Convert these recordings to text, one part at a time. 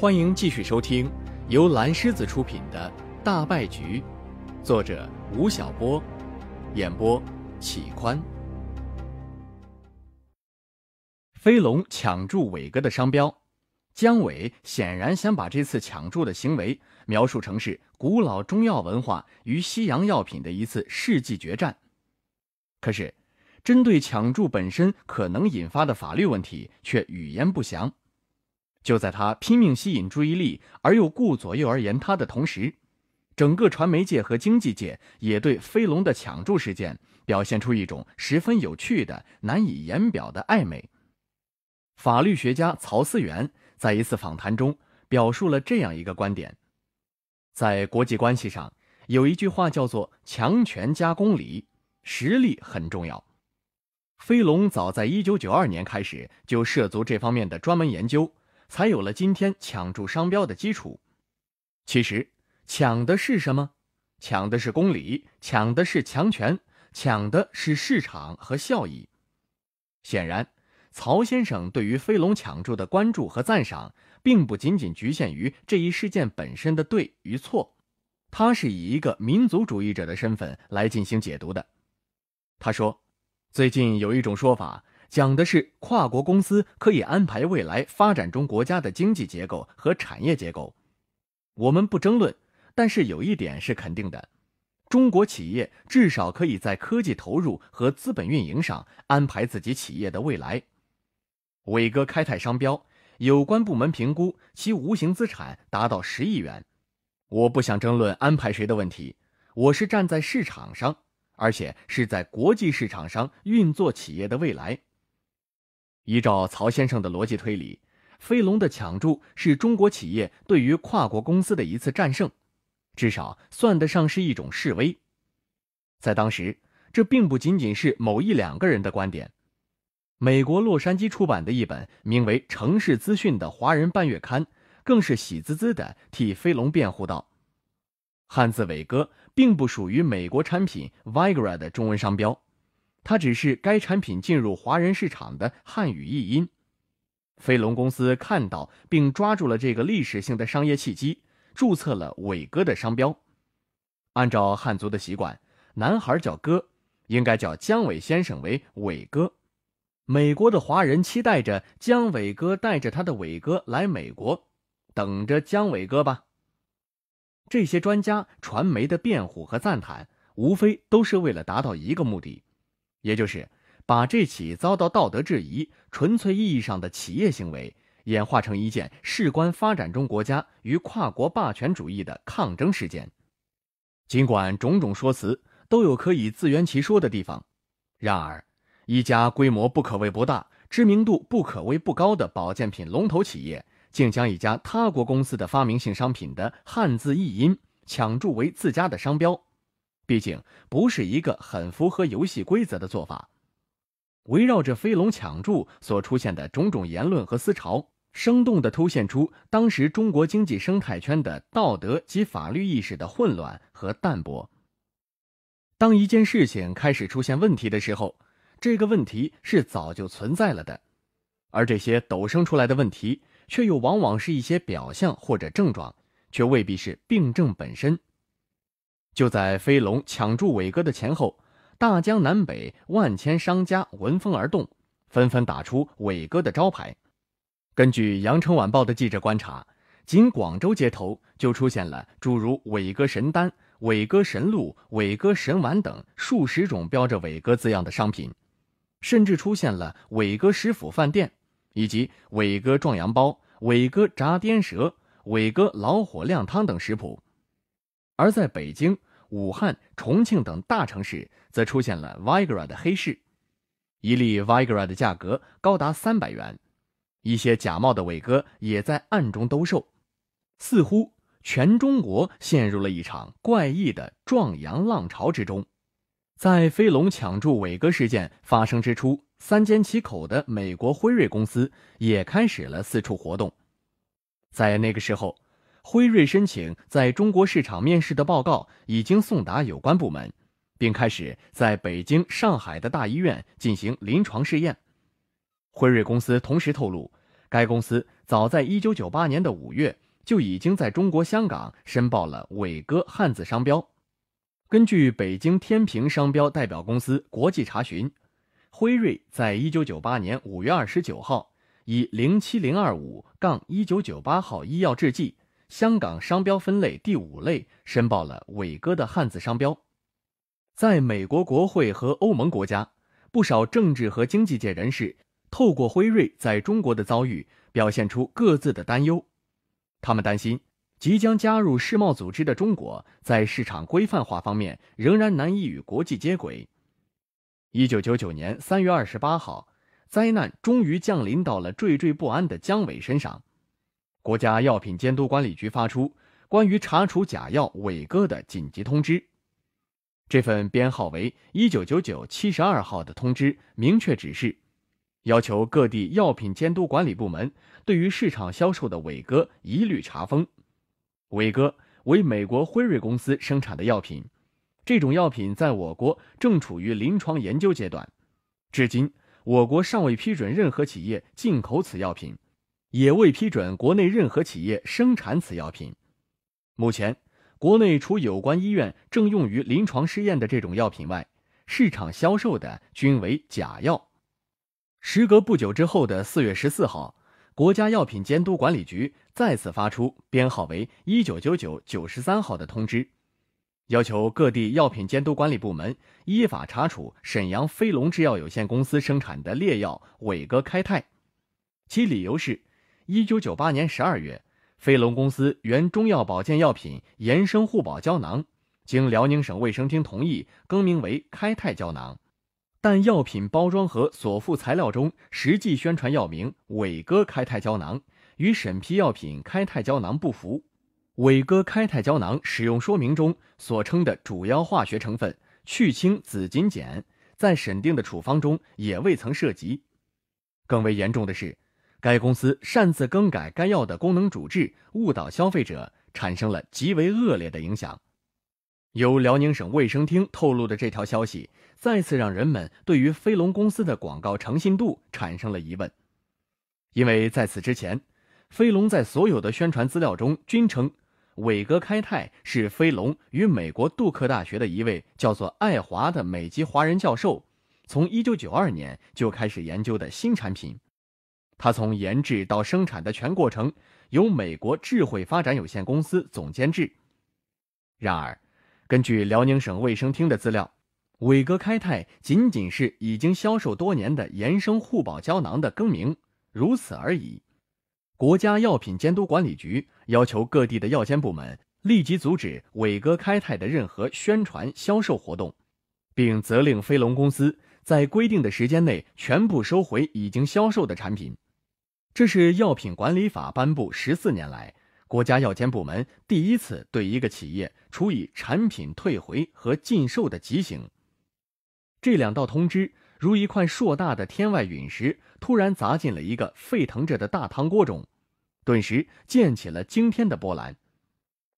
欢迎继续收听，由蓝狮子出品的《大败局》，作者吴晓波，演播启宽。飞龙抢注伟哥的商标，姜伟显然想把这次抢注的行为描述成是古老中药文化与西洋药品的一次世纪决战，可是，针对抢注本身可能引发的法律问题，却语焉不详。就在他拼命吸引注意力而又顾左右而言他的同时，整个传媒界和经济界也对飞龙的抢注事件表现出一种十分有趣的、难以言表的暧昧。法律学家曹思源在一次访谈中表述了这样一个观点：在国际关系上，有一句话叫做“强权加公理”，实力很重要。飞龙早在1992年开始就涉足这方面的专门研究。才有了今天抢注商标的基础。其实，抢的是什么？抢的是公理，抢的是强权，抢的是市场和效益。显然，曹先生对于飞龙抢注的关注和赞赏，并不仅仅局限于这一事件本身的对与错，他是以一个民族主义者的身份来进行解读的。他说：“最近有一种说法。”讲的是跨国公司可以安排未来发展中国家的经济结构和产业结构，我们不争论，但是有一点是肯定的：中国企业至少可以在科技投入和资本运营上安排自己企业的未来。伟哥开泰商标，有关部门评估其无形资产达到十亿元。我不想争论安排谁的问题，我是站在市场上，而且是在国际市场上运作企业的未来。依照曹先生的逻辑推理，飞龙的抢注是中国企业对于跨国公司的一次战胜，至少算得上是一种示威。在当时，这并不仅仅是某一两个人的观点。美国洛杉矶出版的一本名为《城市资讯》的华人半月刊，更是喜滋滋地替飞龙辩护道：“汉字伟哥并不属于美国产品 v i g r a 的中文商标。”它只是该产品进入华人市场的汉语译音。飞龙公司看到并抓住了这个历史性的商业契机，注册了“伟哥”的商标。按照汉族的习惯，男孩叫哥，应该叫姜伟先生为“伟哥”。美国的华人期待着姜伟哥带着他的“伟哥”来美国，等着姜伟哥吧。这些专家、传媒的辩护和赞叹，无非都是为了达到一个目的。也就是把这起遭到道德质疑、纯粹意义上的企业行为，演化成一件事关发展中国家与跨国霸权主义的抗争事件。尽管种种说辞都有可以自圆其说的地方，然而，一家规模不可谓不大、知名度不可谓不高的保健品龙头企业，竟将一家他国公司的发明性商品的汉字译音抢注为自家的商标。毕竟不是一个很符合游戏规则的做法。围绕着“飞龙抢注”所出现的种种言论和思潮，生动地凸显出当时中国经济生态圈的道德及法律意识的混乱和淡薄。当一件事情开始出现问题的时候，这个问题是早就存在了的，而这些陡生出来的问题，却又往往是一些表象或者症状，却未必是病症本身。就在飞龙抢注伟哥的前后，大江南北万千商家闻风而动，纷纷打出伟哥的招牌。根据《羊城晚报》的记者观察，仅广州街头就出现了诸如“伟哥神丹”“伟哥神露”“伟哥神丸”等数十种标着“伟哥”字样的商品，甚至出现了“伟哥食府”饭店，以及“伟哥壮阳包”“伟哥炸颠蛇”“伟哥老火靓汤”等食谱。而在北京、武汉、重庆等大城市，则出现了 Viagra 的黑市，一粒 Viagra 的价格高达三百元，一些假冒的伟哥也在暗中兜售，似乎全中国陷入了一场怪异的壮阳浪潮之中。在飞龙抢注伟哥事件发生之初，三缄其口的美国辉瑞公司也开始了四处活动，在那个时候。辉瑞申请在中国市场面试的报告已经送达有关部门，并开始在北京、上海的大医院进行临床试验。辉瑞公司同时透露，该公司早在1998年的5月就已经在中国香港申报了“伟哥”汉字商标。根据北京天平商标代表公司国际查询，辉瑞在1998年5月29号以07025-1998号医药制剂。香港商标分类第五类申报了“伟哥”的汉字商标，在美国国会和欧盟国家，不少政治和经济界人士透过辉瑞在中国的遭遇，表现出各自的担忧。他们担心，即将加入世贸组织的中国，在市场规范化方面仍然难以与国际接轨。一九九九年三月二十八号，灾难终于降临到了惴惴不安的姜伟身上。国家药品监督管理局发出关于查处假药“伟哥”的紧急通知。这份编号为一九九九七十二号的通知明确指示，要求各地药品监督管理部门对于市场销售的“伟哥”一律查封。“伟哥”为美国辉瑞公司生产的药品，这种药品在我国正处于临床研究阶段，至今我国尚未批准任何企业进口此药品。也未批准国内任何企业生产此药品。目前，国内除有关医院正用于临床试验的这种药品外，市场销售的均为假药。时隔不久之后的四月十四号，国家药品监督管理局再次发出编号为一九九九九十三号的通知，要求各地药品监督管理部门依法查处沈阳飞龙制药有限公司生产的劣药“伟哥开泰”，其理由是。一九九八年十二月，飞龙公司原中药保健药品延生护宝胶囊，经辽宁省卫生厅同意更名为开泰胶囊，但药品包装盒所附材料中实际宣传药名“伟哥开泰胶囊”与审批药品“开泰胶囊”不符，“伟哥开泰胶囊”使用说明中所称的主要化学成分去氢紫金碱，在审定的处方中也未曾涉及。更为严重的是。该公司擅自更改该药的功能主治，误导消费者，产生了极为恶劣的影响。由辽宁省卫生厅透露的这条消息，再次让人们对于飞龙公司的广告诚信度产生了疑问。因为在此之前，飞龙在所有的宣传资料中均称，伟哥开泰是飞龙与美国杜克大学的一位叫做爱华的美籍华人教授，从一九九二年就开始研究的新产品。它从研制到生产的全过程由美国智慧发展有限公司总监制。然而，根据辽宁省卫生厅的资料，伟哥开泰仅仅是已经销售多年的延生护宝胶囊的更名，如此而已。国家药品监督管理局要求各地的药监部门立即阻止伟哥开泰的任何宣传销售活动，并责令飞龙公司在规定的时间内全部收回已经销售的产品。这是《药品管理法》颁布十四年来，国家药监部门第一次对一个企业处以产品退回和禁售的极刑。这两道通知如一块硕大的天外陨石，突然砸进了一个沸腾着的大汤锅中，顿时溅起了惊天的波澜。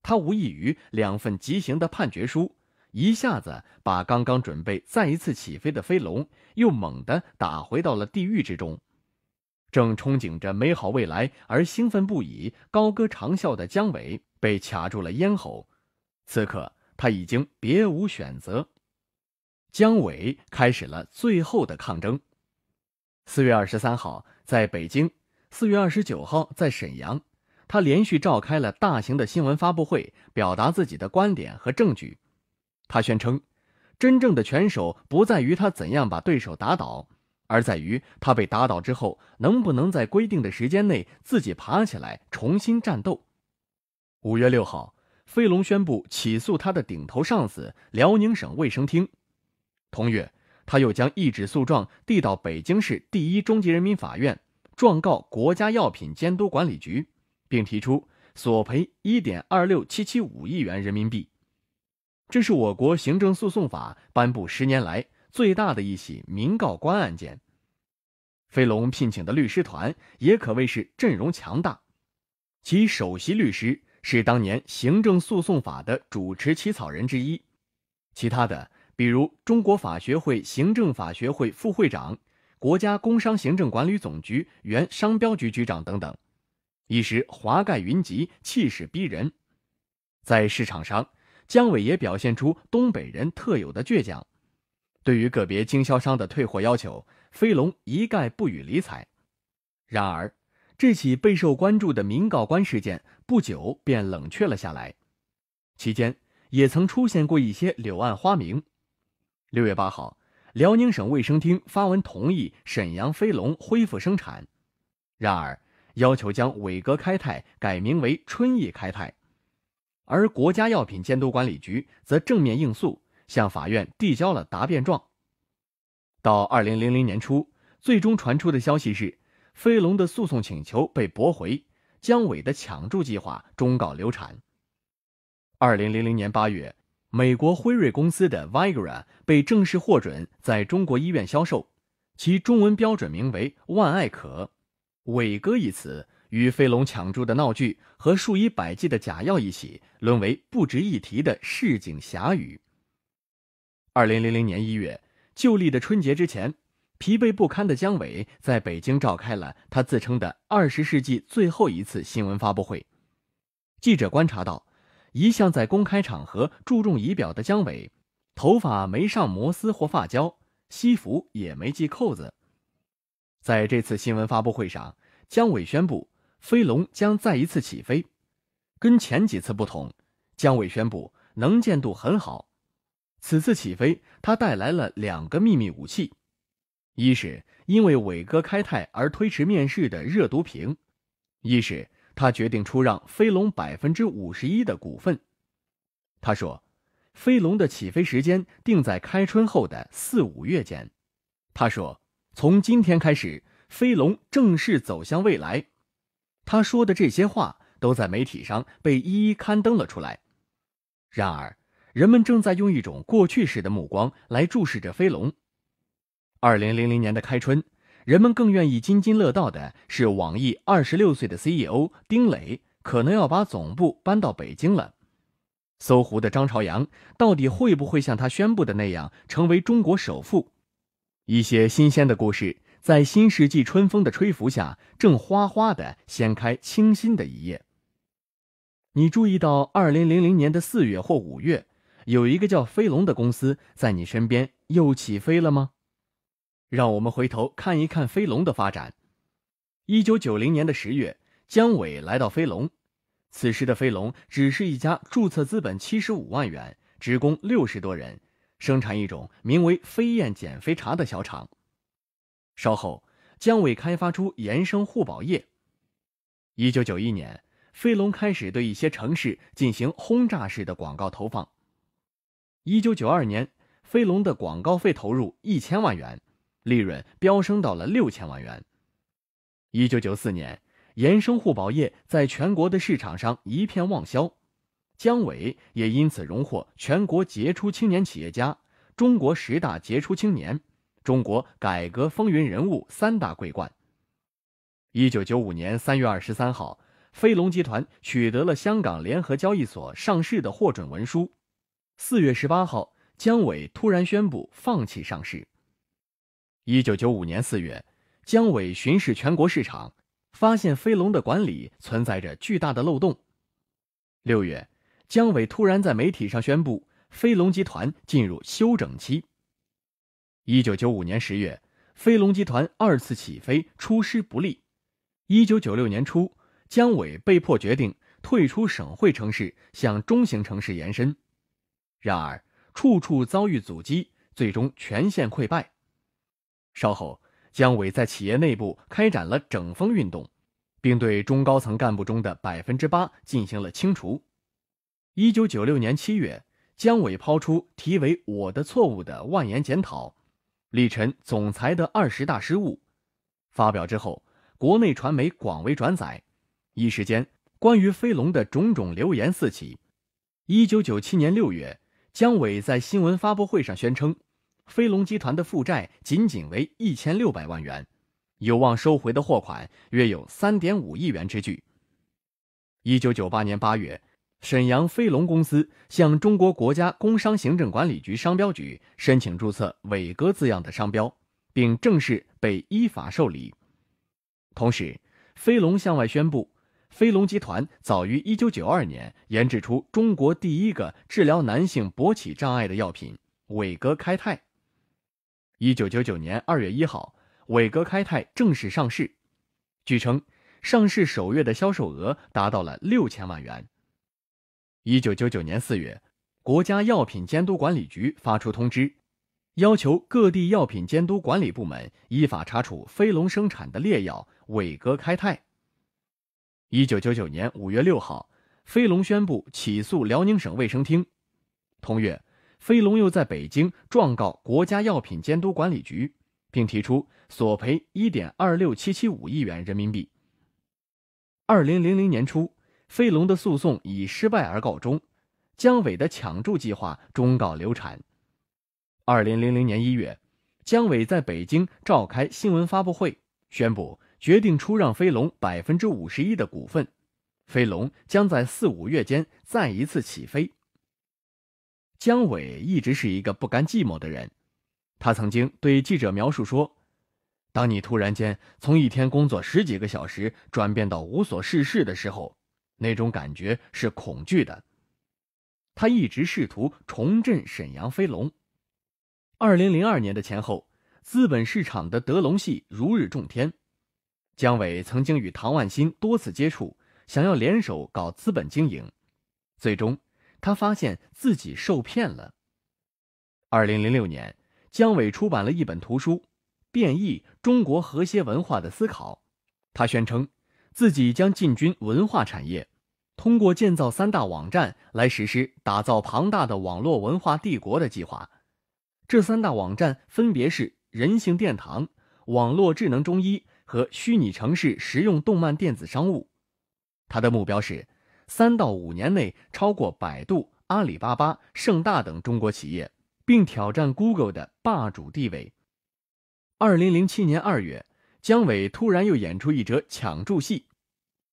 它无异于两份极刑的判决书，一下子把刚刚准备再一次起飞的飞龙，又猛地打回到了地狱之中。正憧憬着美好未来而兴奋不已、高歌长啸的姜伟被卡住了咽喉，此刻他已经别无选择。姜伟开始了最后的抗争。四月二十三号在北京，四月二十九号在沈阳，他连续召开了大型的新闻发布会，表达自己的观点和证据。他宣称，真正的拳手不在于他怎样把对手打倒。而在于他被打倒之后，能不能在规定的时间内自己爬起来重新战斗。五月六号，飞龙宣布起诉他的顶头上司辽宁省卫生厅。同月，他又将一纸诉状递到北京市第一中级人民法院，状告国家药品监督管理局，并提出索赔一点二六七七五亿元人民币。这是我国行政诉讼法颁布十年来。最大的一起民告官案件，飞龙聘请的律师团也可谓是阵容强大，其首席律师是当年行政诉讼法的主持起草人之一，其他的比如中国法学会行政法学会副会长、国家工商行政管理总局原商标局局长等等，一时华盖云集，气势逼人。在市场上，姜伟也表现出东北人特有的倔强。对于个别经销商的退货要求，飞龙一概不予理睬。然而，这起备受关注的民告官事件不久便冷却了下来。期间也曾出现过一些柳暗花明。六月八号，辽宁省卫生厅发文同意沈阳飞龙恢复生产，然而要求将“伟哥开泰”改名为“春意开泰”，而国家药品监督管理局则正面应诉。向法院递交了答辩状。到二零零零年初，最终传出的消息是，飞龙的诉讼请求被驳回，姜伟的抢注计划终告流产。二零零零年八月，美国辉瑞公司的 Viagra 被正式获准在中国医院销售，其中文标准名为“万艾可”。伟哥一词与飞龙抢注的闹剧和数以百计的假药一起，沦为不值一提的市井侠语。二零零零年一月，旧历的春节之前，疲惫不堪的姜伟在北京召开了他自称的二十世纪最后一次新闻发布会。记者观察到，一向在公开场合注重仪表的姜伟，头发没上摩丝或发胶，西服也没系扣子。在这次新闻发布会上，姜伟宣布飞龙将再一次起飞。跟前几次不同，姜伟宣布能见度很好。此次起飞，他带来了两个秘密武器：一是因为伟哥开泰而推迟面试的热毒瓶；一是他决定出让飞龙百分之五十一的股份。他说：“飞龙的起飞时间定在开春后的四五月间。”他说：“从今天开始，飞龙正式走向未来。”他说的这些话都在媒体上被一一刊登了出来。然而，人们正在用一种过去式的目光来注视着飞龙。二零零零年的开春，人们更愿意津津乐道的是，网易二十六岁的 CEO 丁磊可能要把总部搬到北京了。搜狐的张朝阳到底会不会像他宣布的那样成为中国首富？一些新鲜的故事在新世纪春风的吹拂下，正哗哗地掀开清新的一页。你注意到，二零零零年的四月或五月？有一个叫飞龙的公司在你身边又起飞了吗？让我们回头看一看飞龙的发展。一九九零年的十月，姜伟来到飞龙，此时的飞龙只是一家注册资本七十五万元、职工六十多人、生产一种名为“飞燕减肥茶”的小厂。稍后，姜伟开发出延生护宝液。一九九一年，飞龙开始对一些城市进行轰炸式的广告投放。一九九二年，飞龙的广告费投入一千万元，利润飙升到了六千万元。一九九四年，延生护宝业在全国的市场上一片旺销，姜伟也因此荣获全国杰出青年企业家、中国十大杰出青年、中国改革风云人物三大桂冠。一九九五年三月二十三号，飞龙集团取得了香港联合交易所上市的获准文书。四月十八号，姜伟突然宣布放弃上市。一九九五年四月，姜伟巡视全国市场，发现飞龙的管理存在着巨大的漏洞。六月，姜伟突然在媒体上宣布，飞龙集团进入休整期。一九九五年十月，飞龙集团二次起飞，出师不利。一九九六年初，姜伟被迫决定退出省会城市，向中型城市延伸。然而，处处遭遇阻击，最终全线溃败。稍后，姜伟在企业内部开展了整风运动，并对中高层干部中的百分之八进行了清除。一九九六年七月，姜伟抛出题为《我的错误》的万言检讨，力陈总裁的二十大失误。发表之后，国内传媒广为转载，一时间关于飞龙的种种流言四起。一九九七年六月。姜伟在新闻发布会上宣称，飞龙集团的负债仅仅为一千六百万元，有望收回的货款约有三点五亿元之巨。一九九八年八月，沈阳飞龙公司向中国国家工商行政管理局商标局申请注册“伟哥”字样的商标，并正式被依法受理。同时，飞龙向外宣布。飞龙集团早于1992年研制出中国第一个治疗男性勃起障碍的药品——伟哥开泰。1999年2月1号，伟哥开泰正式上市，据称上市首月的销售额达到了六千万元。1999年4月，国家药品监督管理局发出通知，要求各地药品监督管理部门依法查处飞龙生产的劣药——伟哥开泰。一九九九年五月六号，飞龙宣布起诉辽宁省卫生厅。同月，飞龙又在北京状告国家药品监督管理局，并提出索赔一点二六七七五亿元人民币。二零零零年初，飞龙的诉讼以失败而告终，姜伟的抢注计划终告流产。二零零零年一月，姜伟在北京召开新闻发布会，宣布。决定出让飞龙百分之五十一的股份，飞龙将在四五月间再一次起飞。姜伟一直是一个不甘寂寞的人，他曾经对记者描述说：“当你突然间从一天工作十几个小时转变到无所事事的时候，那种感觉是恐惧的。”他一直试图重振沈阳飞龙。二零零二年的前后，资本市场的德隆系如日中天。姜伟曾经与唐万新多次接触，想要联手搞资本经营，最终他发现自己受骗了。二零零六年，姜伟出版了一本图书《变异中国和谐文化的思考》，他宣称自己将进军文化产业，通过建造三大网站来实施打造庞大的网络文化帝国的计划。这三大网站分别是“人性殿堂”、“网络智能中医”。和虚拟城市、实用动漫、电子商务，他的目标是三到五年内超过百度、阿里巴巴、盛大等中国企业，并挑战 Google 的霸主地位。二零零七年二月，姜伟突然又演出一折抢注戏。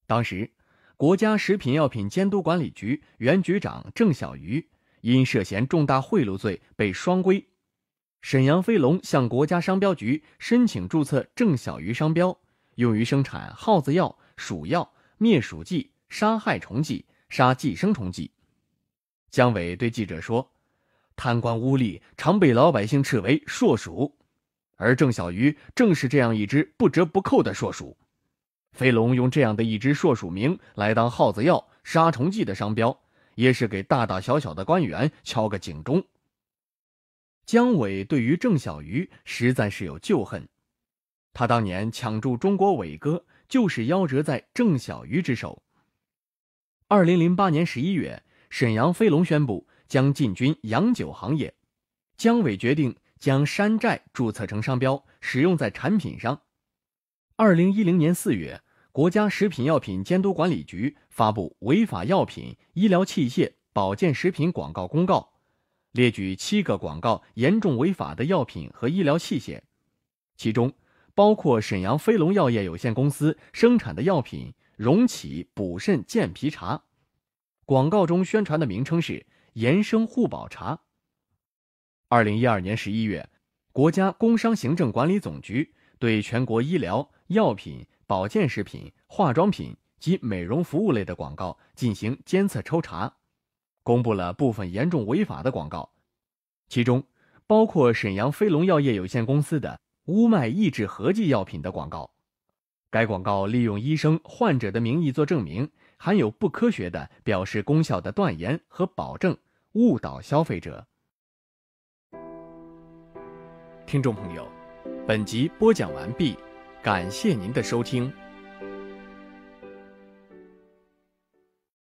当时，国家食品药品监督管理局原局长郑小云因涉嫌重大贿赂罪被双规。沈阳飞龙向国家商标局申请注册“郑小鱼”商标，用于生产耗子药、鼠药、灭鼠剂、杀害虫剂、杀寄生虫剂。姜伟对记者说：“贪官污吏常被老百姓斥为‘硕鼠’，而郑小鱼正是这样一只不折不扣的硕鼠。飞龙用这样的一只硕鼠名来当耗子药、杀虫剂的商标，也是给大大小小的官员敲个警钟。”姜伟对于郑小鱼实在是有旧恨，他当年抢注“中国伟哥”就是夭折在郑小鱼之手。二零零八年十一月，沈阳飞龙宣布将进军洋酒行业，姜伟决定将“山寨”注册成商标，使用在产品上。二零一零年四月，国家食品药品监督管理局发布违法药品、医疗器械、保健食品广告公告。列举七个广告严重违法的药品和医疗器械，其中包括沈阳飞龙药业有限公司生产的药品“荣启补肾健脾茶”，广告中宣传的名称是“延生护宝茶”。二零一二年十一月，国家工商行政管理总局对全国医疗、药品、保健食品、化妆品及美容服务类的广告进行监测抽查。公布了部分严重违法的广告，其中包括沈阳飞龙药业有限公司的乌麦抑制合剂药品的广告。该广告利用医生、患者的名义做证明，含有不科学的表示功效的断言和保证，误导消费者。听众朋友，本集播讲完毕，感谢您的收听。